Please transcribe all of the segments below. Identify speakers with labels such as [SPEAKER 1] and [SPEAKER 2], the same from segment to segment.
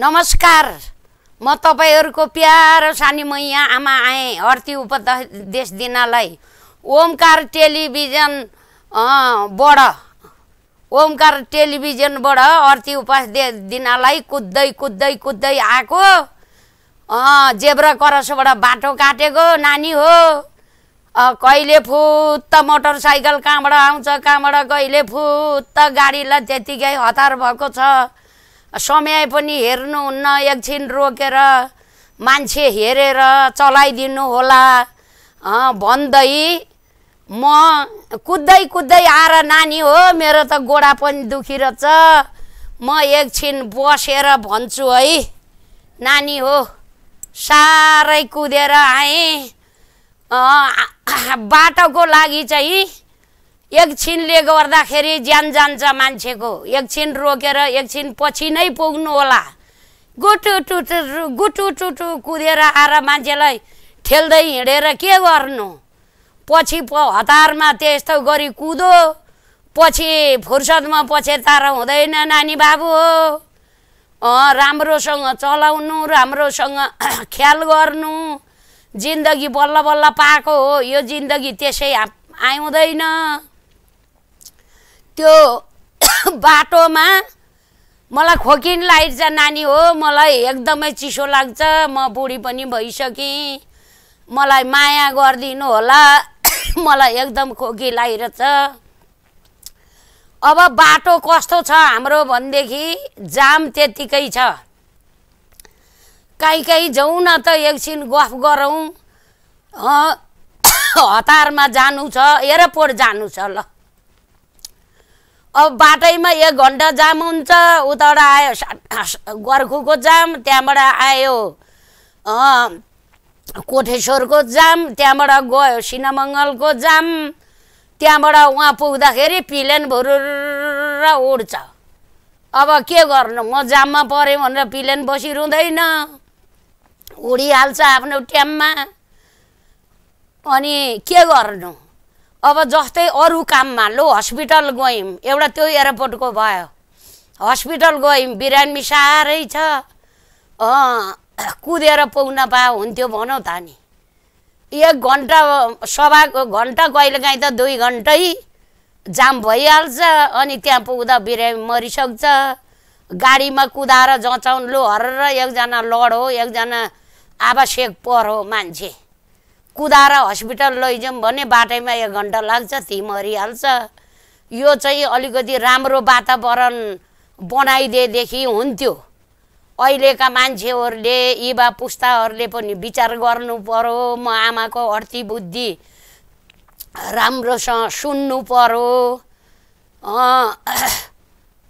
[SPEAKER 1] नमस्कार म तपाईँहरूको प्यारो सानी मैया आमा आएँ हर्ती उपदेश दिनलाई ओमकार टेलिभिजन टेलिभिजनबाट ओमकार टेलिभिजनबाट हर्ती उपदेश दिनलाई कुद्दै कुद्दै कुद्दै आएको जेब्रा करसबाट बाटो काटेको नानी हो कहिले फुत्त मोटरसाइकल कहाँबाट आउँछ कहाँबाट कहिले फुत्त गाडीलाई त्यतिकै हतार भएको छ समय पनि हेर्नुहुन्न एकछिन रोकेर मान्छे हेरेर चलाइदिनु होला भन्दै म कुद्दै कुद्दै आएर नानी हो मेरो त गोडा पनि दुखिरहेछ म एकछिन बसेर भन्छु है नानी हो साह्रै कुदेर आएँ बाटोको लागि चाहिँ एकछिनले गर्दाखेरि ज्यान जान्छ मान्छेको एकछिन रोकेर एकछिन पछि नै पुग्नु होला गुटु टुटु गुटु टुटु कुदेर आएर मान्छेलाई ठेल्दै हिँडेर के गर्नु पछि प हतारमा त्यस्तो गरी कुदो पछि फुर्सदमा पछेतार हुँदैन नानी बाबु हो राम्रोसँग चलाउनु राम्रोसँग ख्याल गर्नु जिन्दगी बल्ल बल्ल पाएको हो यो जिन्दगी त्यसै आउँदैन त्यो बाटोमा मलाई खोकिन लाइट नानी हो मलाई एकदमै चिसो लाग्छ म बुढी पनि भइसकेँ मलाई माया गरिदिनु होला मलाई एकदम खोकी लागिरहेछ अब बाटो कस्तो छ हाम्रो भनेदेखि जाम त्यत्तिकै छ काहीँ काहीँ जाउँ न त एकछिन गफ गरौँ हतारमा जानु छ एयरपोर्ट जानु छ ल अब बाटैमा एक घन्टा जाम हुन्छ उताबाट आयो गोर्खुको जाम त्यहाँबाट आयो कोठेश्वरको जाम त्यहाँबाट गयो सिनामङ्गलको जाम त्यहाँबाट उहाँ पुग्दाखेरि पिलेन भुरुर उड्छ अब के गर्नु म जाममा परेँ भनेर पिलेन बसिरहँदैन उडिहाल्छ आफ्नो ट्याममा अनि के गर्नु अब जस्तै अरू काममा लो हस्पिटल गयौँ एउटा त्यो एयरपोर्टको भयो हस्पिटल गयौँ बिरामी साह्रै छ कुदेर पुग्न पाए हुन्थ्यो भनौँ त नि एक घन्टा सभा घन्टा कहिलेकाहीँ त दुई घन्टै जाम भइहाल्छ अनि त्यहाँ पुग्दा बिरामी मरिसक्छ गाडीमा कुदाएर जचाउनु लो हर एकजना लड हो एकजना आवश्यक पर हो मान्छे कुदाएर हस्पिटल लैजाउँ भने बाटैमा एक घन्टा लाग्छ ती मरिहाल्छ यो चाहिँ अलिकति राम्रो वातावरण बनाइदिएदेखि हुन्थ्यो अहिलेका मान्छेहरूले युवा पुस्ताहरूले पनि विचार गर्नु पर्यो म आमाको अर्थी बुद्धि राम्रोसँग सुन्नु पर्यो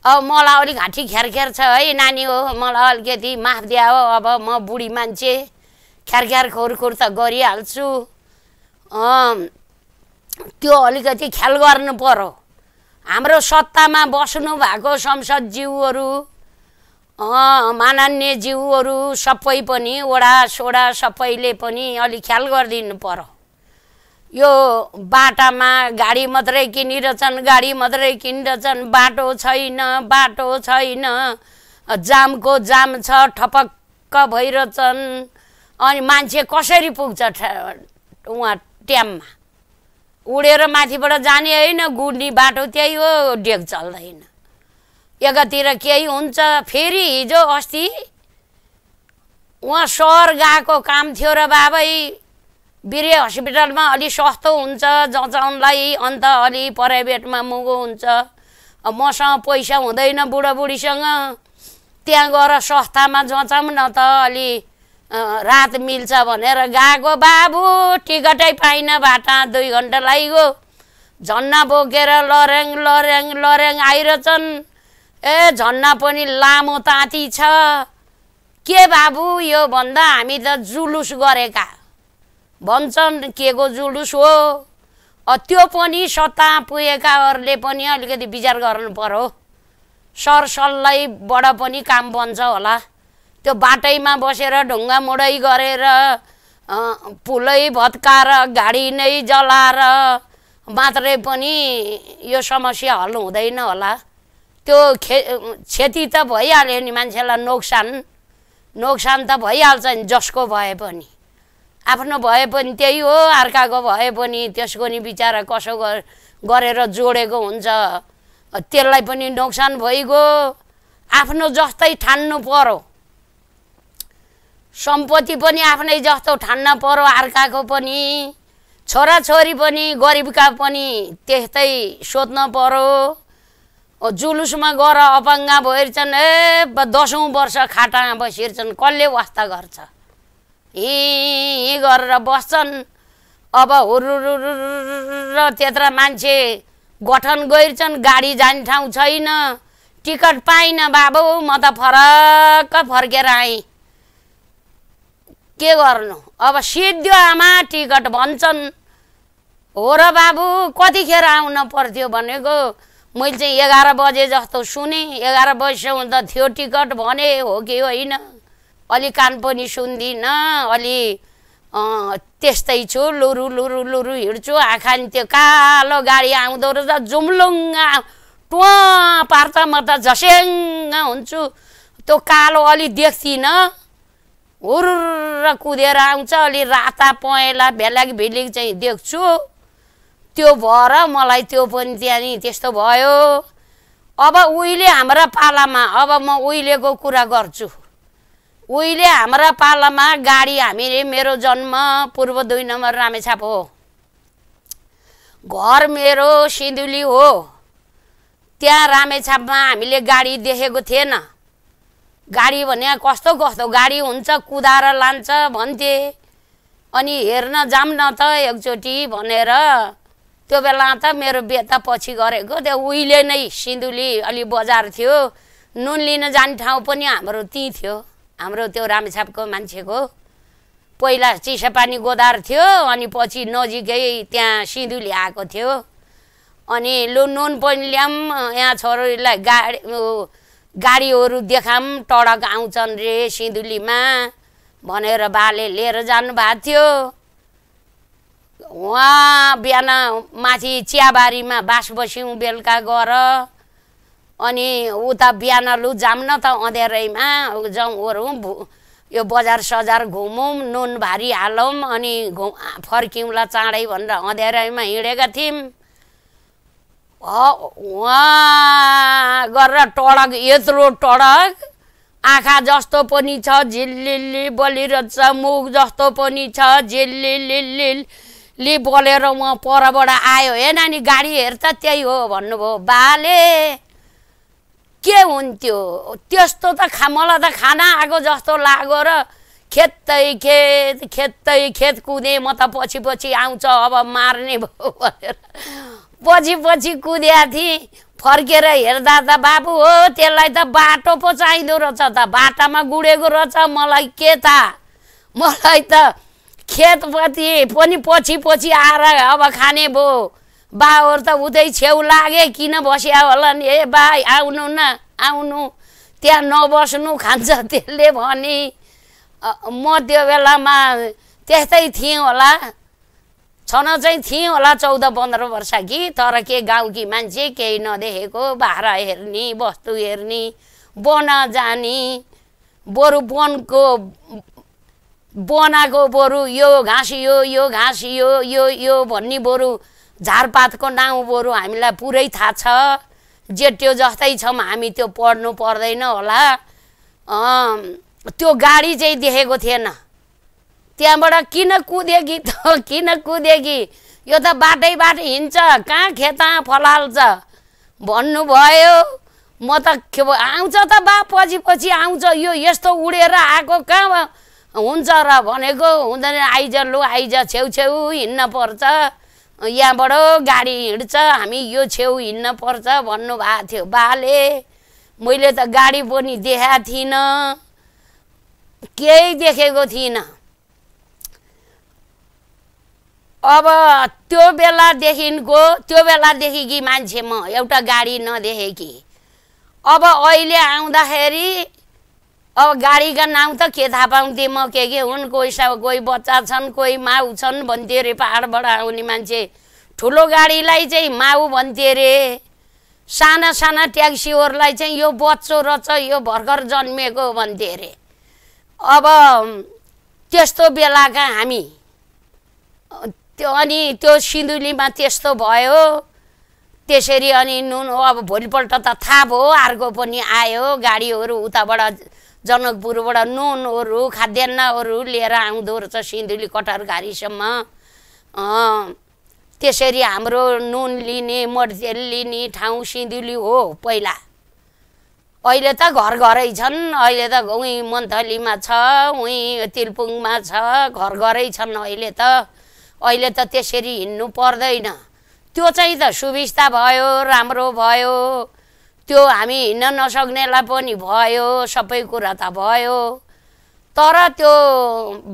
[SPEAKER 1] अब मलाई अलिक घाँटी ख्यारख्यार छ है नानी हो मलाई अलिकति माफ हो अब म बुढी मान्छे ख्यार खोर खोर त गरिहाल्छु त्यो अलिकति ख्याल गर्नु पर्यो हाम्रो सत्तामा बस्नु भएको संसदज्यूहरू जिउहरू सबै पनि ओडा सोडा सबैले पनि अलिक ख्याल गरिदिनु पर्यो यो बाटामा गाडी मात्रै किनिरहेछन् गाडी मात्रै किनिरहेछन् बाटो छैन बाटो छैन जामको जाम छ ठपक्क भइरहेछन् अनि मान्छे कसरी पुग्छ उहाँ ट्याममा उडेर माथिबाट जाने होइन गुड्ने बाटो त्यही हो डेक चल्दैन एकातिर केही हुन्छ फेरि हिजो अस्ति उहाँ सहर गएको काम थियो र बाबै बिरे हस्पिटलमा अलि सस्तो हुन्छ जचाउनलाई अन्त अलि प्राइभेटमा मुगो हुन्छ मसँग पैसा हुँदैन बुढाबुढीसँग त्यहाँ गएर सस्तामा जचाउँ न त अलि रात मिल्छ भनेर गएको बाबु टिकटै पाइनँ बाटा दुई घन्टा लाग्यो झन्ना बोकेर लर्याङ लर्याङ लर्याङ आइरहेछन् ए झन्ना पनि लामो ताती छ के बाबु यो भन्दा हामी त जुलुस गरेका भन्छन् के को जुलुस हो त्यो पनि सत्ता पुगेकाहरूले पनि अलिकति विचार गर्नु पर्यो सरसल्लाइबाट पनि काम बन्छ होला त्यो बाटैमा बसेर ढुङ्गा मुढै गरेर पुलै भत्काएर गाडी नै जलाएर मात्रै पनि यो समस्या हल हुँदैन होला त्यो खे क्षति त भइहाल्यो नि मान्छेलाई नोक्सान नोक्सान त भइहाल्छ नि जसको भए पनि आफ्नो भए पनि त्यही हो अर्काको भए पनि त्यसको नि बिचरा कसो गरेर जोडेको हुन्छ त्यसलाई पनि नोक्सान भइगयो आफ्नो जस्तै ठान्नु पर्यो सम्पत्ति पनि आफ्नै जस्तो ठान्न पर्यो अर्काको पनि छोराछोरी पनि गरिबका पनि त्यस्तै सोध्न पर्यो जुलुसमा गएर अपाङ्गा भइरहेछन् ए दसौँ वर्ष खाटामा बसिरहेछन् कसले वास्ता गर्छ हि गरेर बस्छन् अब हुरुर त्यत्र मान्छे गठन गइरहेछन् गाडी जाने ठाउँ छैन टिकट पाइनँ बाबु म त फरक्क फर्केर आएँ के गर्नु अब सिद्धि आमा टिकट भन्छन् हो र बाबु कतिखेर आउन पर्थ्यो भनेको मैले चाहिँ एघार बजे जस्तो सुने एघार बजीसम्म त थियो टिकट भने हो कि होइन अलि कान पनि सुन्दिनँ अलि त्यस्तै छु लुरु लुरु लुरु हिँड्छु आँखा नि त्यो कालो गाडी आउँदो रहेछ जुम्लुङ्गा टुवा पार्ता म त झस्याङ्ग हुन्छु त्यो कालो अलि देख्दिनँ हुर्र कुदेर आउँछ अलि राता पहेँला भेलाकी भिलिक चाहिँ देख्छु त्यो भएर मलाई त्यो पनि त्यहाँनिर त्यस्तो भयो अब उहिले हाम्रा पालामा अब म उहिलेको कुरा गर्छु उहिले हाम्रा पालामा गाडी हामीले मेरो जन्म पूर्व दुई नम्बर रामेछाप हो घर मेरो सिन्धुली हो त्यहाँ रामेछापमा हामीले गाडी देखेको थिएन गाडी भने कस्तो कस्तो गाडी हुन्छ कुदाएर लान्छ भन्थे अनि हेर्न जाम न त एकचोटि भनेर त्यो बेला त मेरो बेता पछि गरेको त्यो उहिले नै सिन्धुली अलि बजार थियो नुन लिन जाने ठाउँ पनि हाम्रो त्यहीँ थियो हाम्रो त्यो रामेछापको मान्छेको पहिला चिसापानी गोदार थियो अनि पछि नजिकै त्यहाँ सिन्धुली आएको थियो अनि लु नुन पनि ल्याऊँ यहाँ छोरीलाई गाडी गाडीहरू देखाम टडक आउँछन् रे सिन्धुलीमा भनेर बाले लिएर जानुभएको थियो उहाँ बिहान माथि चियाबारीमा बास बस्यौँ बेलुका गएर अनि उता बिहान लु जाम न त अँधेरैमा जाउँ ओरौँ यो बजार सजार घुमौँ नुन भारी हालौँ अनि घुम फर्क्यौँला चाँडै भनेर अँधेरैमा हिँडेका थियौँ गरेर टडक यत्रो टडक आँखा जस्तो पनि छ झिल्लिल्ली बलिरहन्छ मुख जस्तो पनि छ झिल्लिल्लिल्ली बोलेर उहाँ परबाट आयो हे नानी गाडी हेर त त्यही हो भन्नुभयो बाले के हुन्थ्यो त्यस्तो त खा मलाई त खाना आएको जस्तो लाग्यो र खेतै खेत खेतै खेत कुदेँ म त पछि पछि आउँछ अब मार्ने भयो भनेर पछि पछि कुद्या थिएँ फर्केर हेर्दा त बाबु हो त्यसलाई त बाटो पो चाहिँदो रहेछ त बाटामा गुडेको रहेछ मलाई के थाहा मलाई त खेतपति पनि पछि पछि आएर अब खाने भयो बाबुहरू त उतै छेउ लागे किन बस्या होला नि ए भाइ आउनु न आउनु त्यहाँ नबस्नु खान्छ त्यसले भने म त्यो बेलामा त्यस्तै थिएँ होला छन चाहिँ थिएँ होला चौध पन्ध्र वर्ष कि तर के गाउँकी मान्छे केही नदेखेको भाडा हेर्ने वस्तु हेर्ने बन जाने बरु वनको बनाएको बरु यो घाँसियो यो घाँसियो यो यो भन्ने बरु झारपातको नाउँ बरु हामीलाई पुरै थाहा छ जेट्यो जस्तै छौँ हामी त्यो पढ्नु पर्दैन होला त्यो गाडी चाहिँ देखेको थिएन त्यहाँबाट किन कि त किन कि यो त बाटै बाटो हिँड्छ कहाँ खेता फलाल्छ भन्नुभयो म त के आउँछ त बा पछि पछि आउँछ यो यस्तो उडेर आएको कहाँ हुन्छ र भनेको हुँदैन आइज लु आइज छेउछेउ हिँड्न पर्छ यहाँबाट गाडी हिँड्छ हामी यो छेउ हिँड्न पर्छ भन्नुभएको थियो बाले मैले त गाडी पनि देखाएको थिइनँ केही देखेको थिइनँ अब त्यो बेलादेखिको त्यो बेलादेखि कि मान्छे म एउटा गाडी नदेखेँ कि अब अहिले आउँदाखेरि अब गाडीका नाउँ त के थाहा पाउँथेँ म के के हुन् कोही सा कोही बच्चा छन् कोही माउ छन् भन्थे अरे पाहाडबाट आउने मान्छे ठुलो गाडीलाई चाहिँ माउ भन्थे अरे साना साना ट्याक्सीहरूलाई चाहिँ यो बच्चो रच यो भर्खर जन्मिएको भन्थे अरे अब त्यस्तो बेलाका हामी त्यो अनि त्यो सिन्धुलीमा त्यस्तो भयो त्यसरी अनि नुन अब भोलिपल्ट त थाहा भयो अर्को पनि आयो गाडीहरू उताबाट जनकपुरबाट नुनहरू खाद्यान्नहरू लिएर आउँदो रहेछ सिन्धुली कटार घारीसम्म त्यसरी हाम्रो नुन लिने मर्जेल लिने ठाउँ सिन्धुली हो पहिला अहिले त घर घरै छन् अहिले त उहीँ मन्थलीमा छ उहीँ तिलपुङमा छ घर घरै छन् अहिले त अहिले त त्यसरी हिँड्नु पर्दैन त्यो चाहिँ त सुविस्ता भयो राम्रो भयो त्यो हामी हिँड्न नसक्नेलाई पनि भयो सबै कुरा त भयो तर त्यो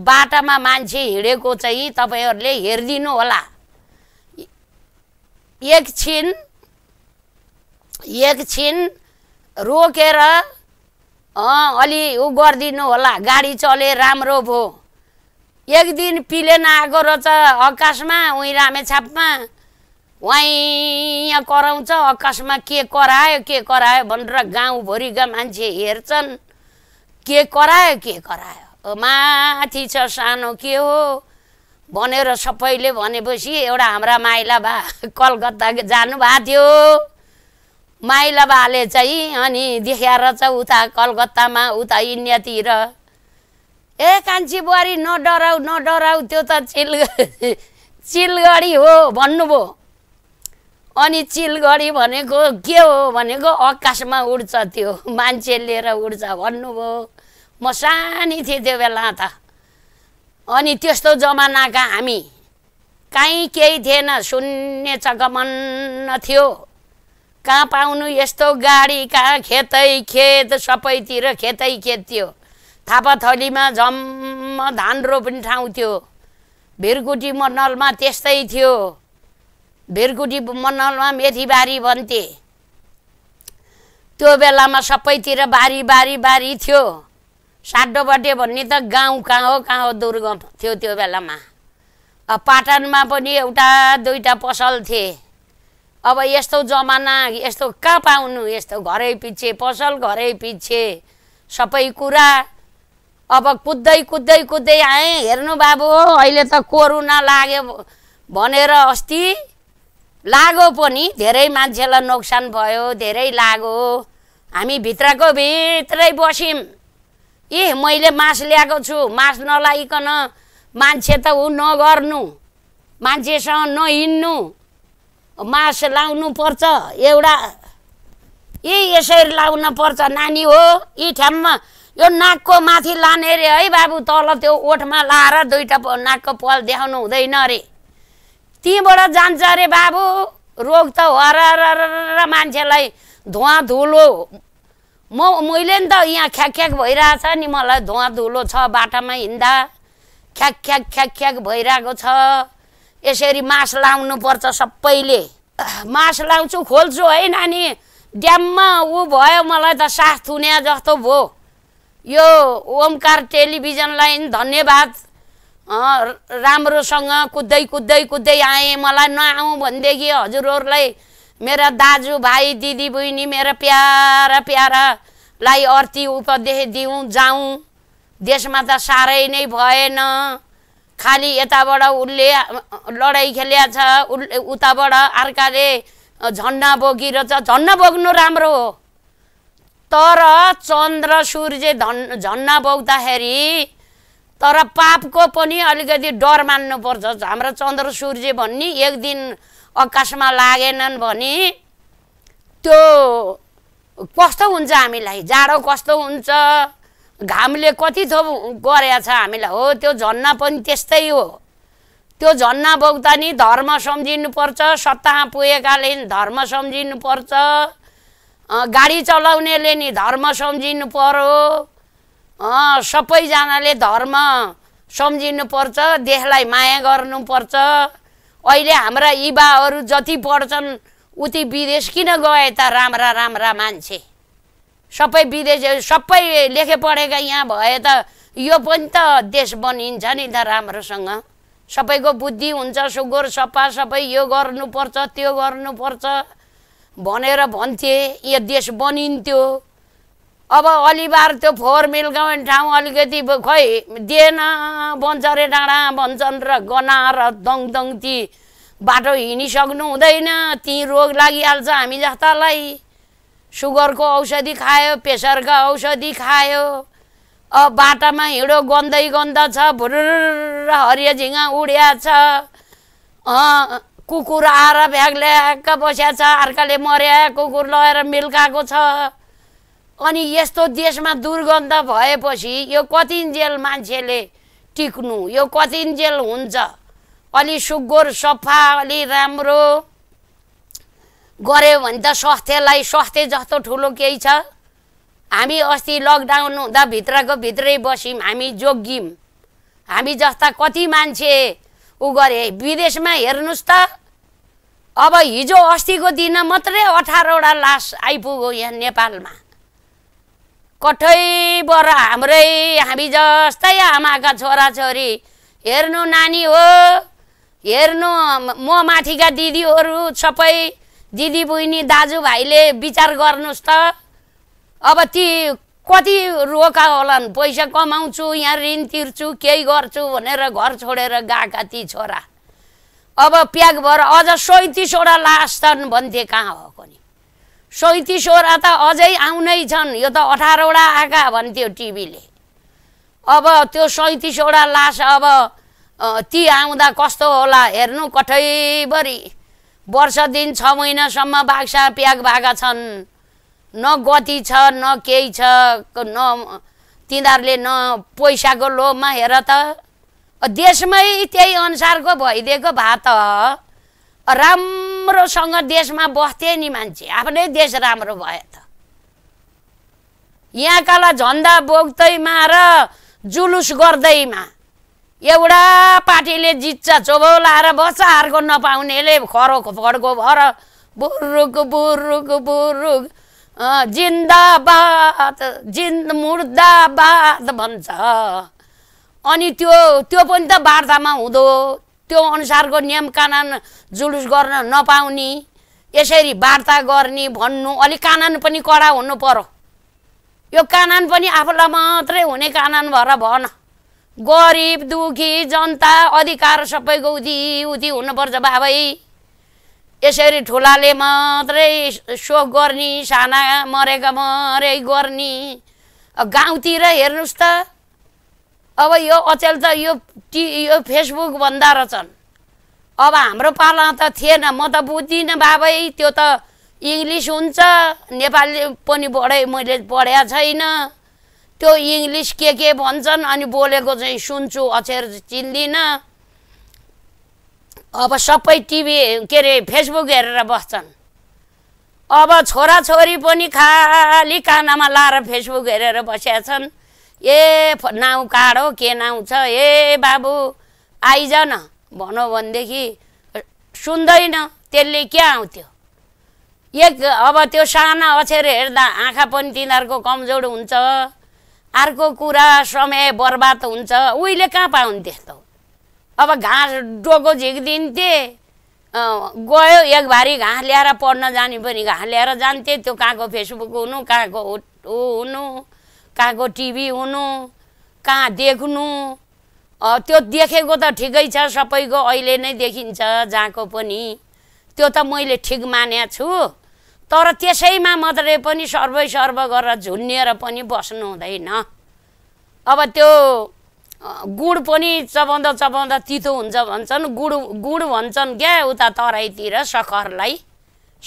[SPEAKER 1] बाटामा मान्छे हिँडेको चाहिँ तपाईँहरूले हेरिदिनु होला एकछिन एकछिन रोकेर अलि उ गरिदिनु होला गाडी चले राम्रो भयो एक दिन पिलेन आएको रहेछ आकाशमा उहीँ रामेछापमा उहाँ कराउँछ आकाशमा के करायो के करायो भनेर गाउँभरिका मान्छे हेर्छन् के करायो के करायो माथि छ सानो के हो भनेर सबैले भनेपछि एउटा हाम्रा माइला बा कलकत्ता जानुभएको थियो माइला बाले चाहिँ अनि देखाएर चाहिँ उता कलकत्तामा उता इन्डियातिर ए कान्छी बुहारी न डराउ न डराउ त्यो त चिल चिलगढी हो भन्नुभयो अनि चिलगढी भनेको के हो भनेको आकाशमा उड्छ त्यो मान्छे लिएर उड्छ भन्नुभयो म सानी थिएँ त्यो बेला त अनि त्यस्तो जमानाका हामी कहीँ केही थिएन शून्य चकमन्न थियो कहाँ पाउनु यस्तो गाडी कहाँ खेतै खेत सबैतिर खेतै खेत थियो थापाथलीमा जम्म धान रोप्ने ठाउँ थियो भेरकुटी मण्डलमा त्यस्तै थियो भेरकुटी मण्डलमा मेथीबारी भन्थे त्यो बेलामा सबैतिर बारी बारी बारी थियो साडोबटे भन्ने त गाउँ कहाँ हो कहाँ हो दुर्गम थियो त्यो बेलामा अब पाटनमा पनि एउटा दुईवटा पसल थिए अब यस्तो जमाना यस्तो कहाँ पाउनु यस्तो घरै पिच्छे पसल घरै पिच्छे सबै कुरा अब कुद्दै कुद्दै कुद्दै आएँ हेर्नु बाबु अहिले त कोरोना लाग्यो भनेर अस्ति लागो पनि धेरै मान्छेलाई नोक्सान भयो धेरै लागो हामी भित्रको भित्रै बस्यौँ ए मैले मास ल्याएको छु मास नलाइकन मान्छे त ऊ नगर्नु मान्छेसँग नहिँड्नु मास लाउनु पर्छ एउटा ए यसरी लाउनु पर्छ नानी हो यी ठाउँमा यो नाकको माथि लाने अरे है बाबु तल त्यो ओठमा लाएर दुईवटा नाकको पल देखाउनु हुँदैन अरे त्यहीँबाट जान्छ अरे बाबु रोग त र मान्छेलाई धुवा धुलो म मैले नि त यहाँ ख्याख्याक छ नि मलाई धुवा धुलो छ बाटामा हिँड्दा ख्याक ख्याक ख्याक ख्याक भइरहेको छ यसरी मास लाउनु पर्छ सबैले मास लाउँछु खोल्छु है नानी ड्याममा ऊ भयो मलाई त सास थुन्या जस्तो भयो यो ओमकार टेलिभिजनलाई धन्यवाद राम्रोसँग कुद्दै कुद्दै कुद्दै आएँ मलाई नआउँ भनेदेखि हजुरहरूलाई मेरा दाजुभाइ दिदीबहिनी मेरा प्यारा प्यारालाई अर्ती उपदेश दिउँ जाउँ देशमा त साह्रै नै भएन खालि यताबाट उसले लडाइँ खेल्या छ उसले उताबाट अर्काले झन्डा बोकिरहेछ झन्डा बोक्नु राम्रो हो तर चन्द्र सूर्य धन झन्ना बोक्दाखेरि तर पापको पनि अलिकति डर मान्नुपर्छ हाम्रो चन्द्र सूर्य भन्ने एक दिन आकाशमा लागेनन् भने त्यो कस्तो हुन्छ हामीलाई जाडो कस्तो हुन्छ घामले कति थोप गरेछ हामीलाई हो त्यो झन्ना पनि त्यस्तै हो त्यो झन्ना बोक्दा नि धर्म सम्झिनुपर्छ सत्ता पुगेकाले धर्म सम्झिनुपर्छ गाडी चलाउनेले नि धर्म सम्झिनु पर्यो सबैजनाले धर्म सम्झिनु पर्छ देशलाई माया गर्नुपर्छ अहिले हाम्रा युवाहरू जति पढ्छन् उति विदेश किन गए त राम्रा राम्रा मान्छे सबै विदेश सबै लेखे पढेका यहाँ भए त यो पनि त देश बनिन्छ नि त राम्रोसँग सबैको बुद्धि हुन्छ सुगोर सफा सबै यो गर्नुपर्छ त्यो गर्नुपर्छ भनेर भन्थे यो देश बनिन्थ्यो अब अलिबार त्यो फोहोर मिल गाउने ठाउँ अलिकति खोइ दिएन बन्छ रे डाँडा भन्छन् र गना र दङ दङ ती बाटो हिँडिसक्नु हुँदैन ती रोग लागिहाल्छ हामी जस्तालाई सुगरको औषधि खायो प्रेसरको औषधि खायो अब बाटामा हिँडो गन्दै गन्द छ भुर हरियो झिँगा उड्या छ कुकुर आएर भ्याग ल्याएक बस्या छ अर्काले मर्या कुकुर लगाएर मिल्काएको छ अनि यस्तो देशमा दुर्गन्ध भएपछि यो कतिन्जेल मान्छेले टिक्नु यो कति जेल हुन्छ अलि सुगोर सफा अलि राम्रो गऱ्यो भने त स्वास्थ्यलाई स्वास्थ्य जस्तो ठुलो केही छ हामी अस्ति लकडाउन हुँदा भित्रको भित्रै बस्यौँ हामी जोग्यौँ हामी जस्ता कति मान्छे ऊ गरे विदेशमा हेर्नुहोस् त अब हिजो अस्तिको दिन मात्रै अठारवटा लास आइपुग्यो यहाँ नेपालमा कठैबाट हाम्रै हामी जस्तै आमाका छोराछोरी हेर्नु नानी हो हेर्नु म माथिका दिदीहरू सबै दिदी बहिनी दाजुभाइले विचार गर्नुहोस् त अब ती कति रोका होलान् पैसा कमाउँछु यहाँ ऋण तिर्छु केही गर्छु भनेर घर छोडेर गएका ती छोरा अब प्याक भएर अझ सैँतिसवटा लास छन् भन्थे कहाँ भएको नि सैँतिसवटा त अझै आउनै छन् यो त अठारवटा आएका भन्थ्यो टिभीले अब त्यो सैँतिसवटा लास अब ती आउँदा कस्तो होला हेर्नु कठैभरि वर्ष दिन छ महिनासम्म बाक्सा प्याक भएका छन् न गति छ न केही छ न तिनीहरूले न पैसाको लोभमा हेर त देशमै त्यही अनुसारको भइदिएको भए त राम्रोसँग देशमा बस्थे नि मान्छे आफ्नै देश राम्रो भए त यहाँकालाई झन्डा बोक्दैमा र जुलुस गर्दैमा एउटा पार्टीले जित्छ चोभौ लाएर बस्छ अर्को नपाउनेले खरो खड्को भर बुरुक बुरुक बुरुक जिन्दाबाद जिन्द मुर्दाबाद भन्छ अनि त्यो त्यो पनि त वार्तामा हुँदो त्यो अनुसारको नियम कानुन जुलुस गर्न नपाउने यसरी वार्ता गर्ने भन्नु अलिक कानुन पनि कडा हुनु पर्यो यो कानुन पनि आफूलाई मात्रै हुने कानुन भएर भन गरिब दुखी जनता अधिकार सबैको उति उति हुनुपर्छ बाबै यसरी ठुलाले मात्रै सोख गर्ने साना मरेका मरै गर्ने गाउँतिर हेर्नुहोस् त अब यो अचेल त यो टी यो फेसबुक भन्दा रहेछन् अब हाम्रो पाला त थिएन म त बुझ्दिनँ बाबै त्यो त इङ्ग्लिस हुन्छ नेपाली पनि बढै मैले पढ्या छैन त्यो इङ्ग्लिस के के भन्छन् अनि बोलेको चाहिँ सुन्छु अक्षर चिन्दिनँ अब सबै टिभी के अरे फेसबुक हेरेर बस्छन् अब छोराछोरी पनि खाली कानामा लाएर फेसबुक हेरेर बसेका छन् ए नाउँ काँडो के नाउँ छ ए बाबु आइज न भनौँ भनेदेखि सुन्दैन त्यसले क्या आउँथ्यो एक अब त्यो साना अक्षर हेर्दा आँखा पनि तिनीहरूको कमजोर हुन्छ अर्को कुरा समय बर्बाद हुन्छ उहिले कहाँ पाउन् त्यस्तो अब घाँस डोको झिकिदिन्थे गयो एक भारी घाँस ल्याएर पढ्न जाने पनि घाँस ल्याएर जान्थे त्यो कहाँको फेसबुक हुनु कहाँको ऊ हुनु कहाँको टिभी हुनु कहाँ देख्नु त्यो देखेको त ठिकै छ सबैको अहिले नै देखिन्छ जहाँको पनि त्यो त मैले ठिक माने छु तर त्यसैमा मात्रै पनि सर्वै सर्व गरेर झुन्डिएर पनि बस्नु हुँदैन अब त्यो गुड पनि चबाउँदा चबाउँदा तितो हुन्छ भन्छन् गुड गुड भन्छन् क्या उता तराईतिर सक्खरलाई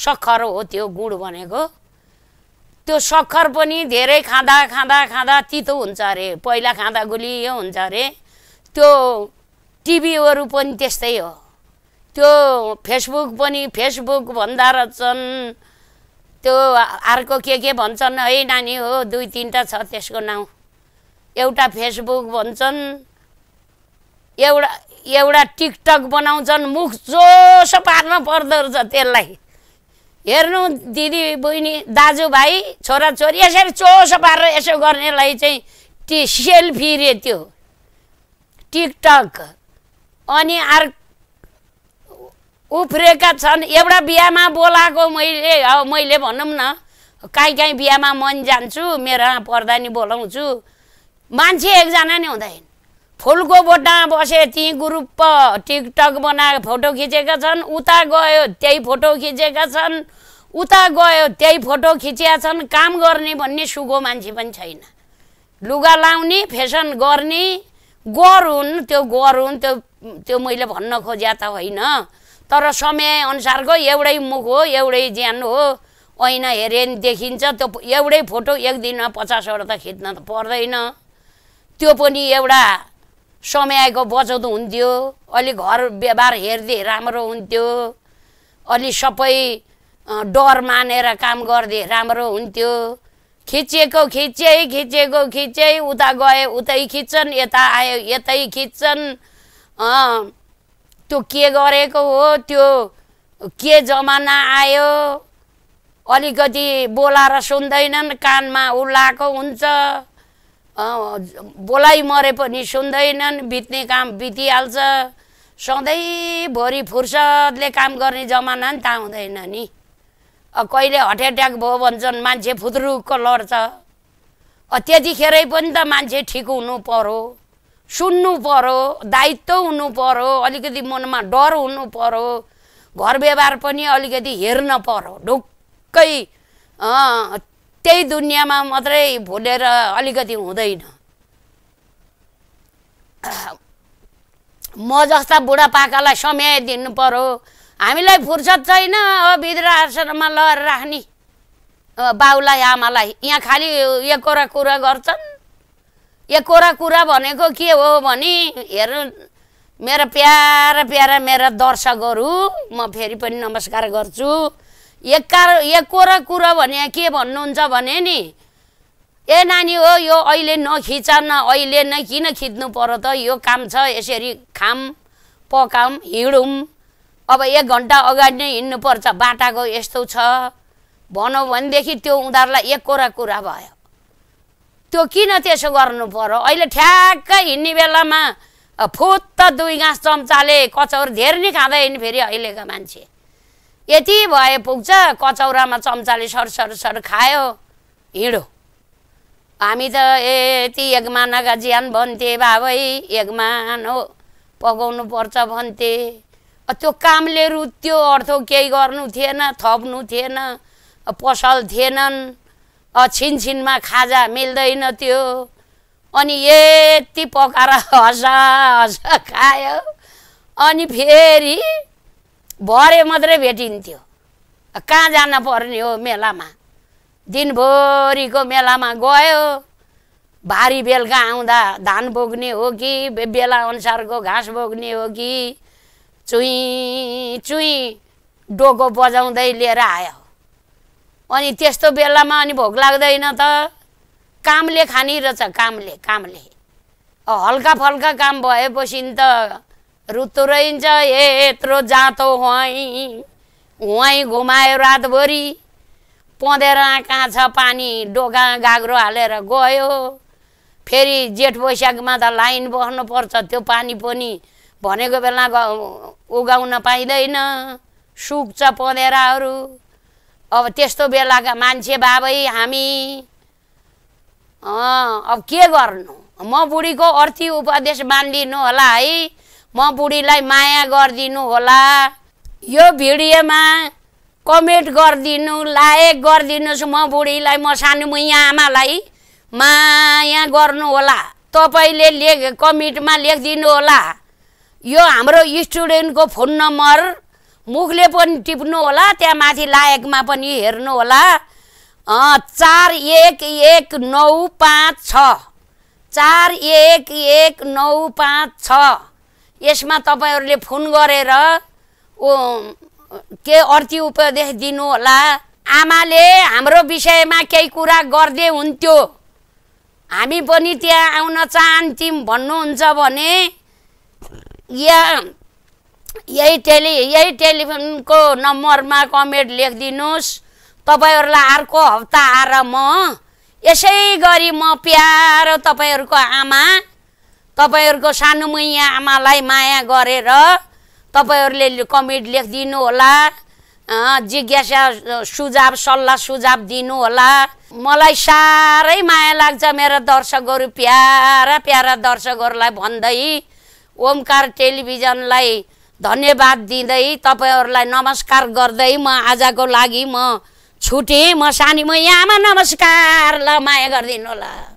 [SPEAKER 1] सक्खर हो त्यो गुड भनेको त्यो सक्खर पनि धेरै खाँदा खाँदा खाँदा तितो हुन्छ अरे पहिला खाँदा गुलियो हुन्छ अरे त्यो टिभीहरू पनि त्यस्तै हो त्यो फेसबुक पनि फेसबुक भन्दा रहेछन् त्यो अर्को के के भन्छन् है नानी हो दुई तिनवटा छ त्यसको नाउँ एउटा फेसबुक भन्छन् एउटा एउटा टिकटक बनाउँछन् मुख जोस पार्न पर्दो रहेछ त्यसलाई हेर्नु दिदी बहिनी दाजुभाइ छोराछोरी यसरी चोसो पारेर यसो गर्नेलाई चाहिँ टी सेल्फी रे त्यो टिकटक अनि अर् उफ्रेका छन् एउटा बिहामा बोलाएको मैले मैले भनौँ न काहीँ कहीँ बिहामा मन जान्छु मेरा पर्दा नि बोलाउँछु मान्छे एकजना नै हुँदैन फुलको बोटमा बसे ती ग्रुप टिकटक बनाएर फोटो खिचेका छन् उता गयो त्यही फोटो खिचेका छन् उता गयो त्यही फोटो खिचिया छन् काम गर्ने भन्ने सुगो मान्छे पनि छैन लुगा लाउने फेसन गर्ने गोर गरुन् त्यो गोर गरुन् त्यो त्यो मैले भन्न खोजे त होइन तर समयअनुसारको एउटै मुख हो एउटै ज्यान हो ऐना हेऱ्यो देखिन्छ त्यो एउटै फोटो एक दिनमा पचासवटा त खिच्न त पर्दैन त्यो पनि एउटा समयको बचत हुन्थ्यो अलि घर व्यवहार हेर्दै राम्रो हुन्थ्यो अलि सबै डर मानेर काम गर्दै राम्रो हुन्थ्यो खिचिएको खिचे खिचेको खिचे उता गए उतै खिच्छन् यता आयो यतै खिच्छन् त्यो के गरेको हो त्यो के जमाना आयो अलिकति बोलाएर सुन्दैनन् कानमा उल्लाएको हुन्छ बोलाइ मरे पनि सुन्दैनन् बित्ने काम बितिहाल्छ सधैँभरि फुर्सदले काम गर्ने जमाना नि त हुँदैन नि कहिले हट एट्याक भयो भन्छन् मान्छे फुद्रुकको लड्छ त्यतिखेरै पनि त मान्छे ठिक हुनु पऱ्यो सुन्नु पऱ्यो दायित्व हुनु पऱ्यो अलिकति मनमा डर हुनु पऱ्यो घर व्यवहार पनि अलिकति हेर्न पऱ्यो ढुक्कै त्यही दुनियाँमा मात्रै भुलेर अलिकति हुँदैन म जस्ता बुढापाकालाई समय दिनु पऱ्यो हामीलाई फुर्सद छैन अब आश्रममा लहर राख्ने बाउलाई आमालाई यहाँ खालि एकवटा कुरा गर्छन् एकवटा कुरा भनेको के हो भने हेर्नु मेरो प्यारा प्यारा मेरा दर्शकहरू म फेरि पनि नमस्कार गर्छु एकार एकोर कुरो भने के भन्नुहुन्छ भने नि ए नानी हो यो अहिले नखिच न अहिले नै किन खिच्नु पर्यो त यो काम छ यसरी खाम पकाऊँ हिँडौँ अब एक घन्टा अगाडि नै पर्छ बाटाको यस्तो छ भनौँ भनेदेखि त्यो उनीहरूलाई एकोरा कुरा भयो त्यो किन त्यसो गर्नु पर्यो अहिले ठ्याक्कै हिँड्ने बेलामा फुत्त दुई घाँस चम्चाले कचौर धेर नै खाँदैन फेरि अहिलेको मान्छे यति भए पुग्छ कचौरामा चम्चाले सरसर सर खायो हिँडो हामी त यति एकमानाका ज्यान भन्थे बाबै एकमान हो पकाउनु पर्छ भन्थे त्यो कामले रुत्यो अर्थ केही गर्नु थिएन थप्नु थिएन पसल थिएनन् छिनछिनमा खाजा मिल्दैन त्यो अनि यति पकाएर हस हँसा खायो अनि फेरि भरे मात्रै भेटिन्थ्यो कहाँ जान पर्ने हो मेलामा दिनभरिको मेलामा गयो भारी बेलुका आउँदा धान बोक्ने हो कि बेला अनुसारको घाँस बोक्ने हो कि चुइँ चुइँ डोको बजाउँदै लिएर आयो अनि त्यस्तो बेलामा अनि भोक लाग्दैन त कामले खानी रहेछ कामले कामले हल्का फल्का काम भएपछि त रुतुरैन्छ यत्रो जाँतो हुँ हुँ घुमायो रातभरि पँधेर कहाँ छ पानी डोगा गाग्रो हालेर गयो फेरि जेठ वैशाखमा त लाइन बस्नु पर्छ त्यो पानी पनि भनेको बेला उगाउन पाइँदैन सुक्छ पँधेराहरू अब त्यस्तो बेलाका मान्छे बाबै हामी अब के गर्नु म बुढीको अर्थी उपदेश मानिदिनु होला है म बुढीलाई माया गरिदिनु होला यो भिडियोमा कमेन्ट गरिदिनु लाइक गरिदिनुहोस् म बुढीलाई म सानो म यहाँ आमालाई माया गर्नु होला तपाईँले लेख कमेन्टमा लेखिदिनु होला यो हाम्रो स्टुडेन्टको फोन नम्बर मुखले पनि टिप्नु होला त्यहाँ माथि लायकमा पनि हेर्नु होला चार एक एक नौ पाँच छ चार एक एक नौ पाँच छ यसमा तपाईँहरूले फोन गरेर ओ के अर्थी उपदेश दिनुहोला आमाले हाम्रो विषयमा केही कुरा गर्दै हुन्थ्यो हामी पनि त्यहाँ आउन चाहन्थ्यौँ भन्नुहुन्छ भने या यही टेलि यही टेलिफोनको नम्बरमा कमेन्ट लेखिदिनुहोस् तपाईँहरूलाई अर्को हप्ता आएर म यसै गरी म प्यारो तपाईँहरूको आमा तपाईँहरूको सानो मैया आमालाई माया गरेर तपाईँहरूले कमेन्ट लेखिदिनु होला जिज्ञासा सुझाव सल्लाह सुझाव दिनु होला मलाई साह्रै माया लाग्छ मेरा दर्शकहरू प्यारा प्यारा दर्शकहरूलाई भन्दै ओमकार टेलिभिजनलाई धन्यवाद दिँदै तपाईँहरूलाई नमस्कार गर्दै म आजको लागि म छुटेँ म सानी म आमा नमस्कार ल माया गरिदिनु होला